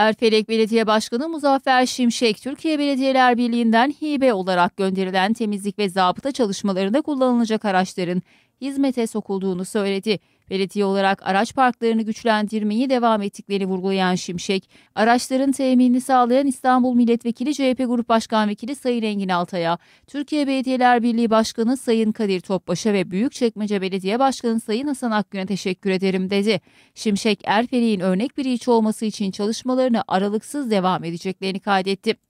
Erfelek Belediye Başkanı Muzaffer Şimşek, Türkiye Belediyeler Birliği'nden hibe olarak gönderilen temizlik ve zabıta çalışmalarında kullanılacak araçların hizmete sokulduğunu söyledi. Belediye olarak araç parklarını güçlendirmeyi devam ettiklerini vurgulayan Şimşek, araçların teminini sağlayan İstanbul Milletvekili CHP Grup Başkan Vekili Sayın Engin Altay'a, Türkiye Belediyeler Birliği Başkanı Sayın Kadir Topbaş'a ve Büyükçekmece Belediye Başkanı Sayın Hasan Akgün'e teşekkür ederim dedi. Şimşek, Erfelik'in örnek bir ilçe olması için çalışmalarını aralıksız devam edeceklerini kaydetti.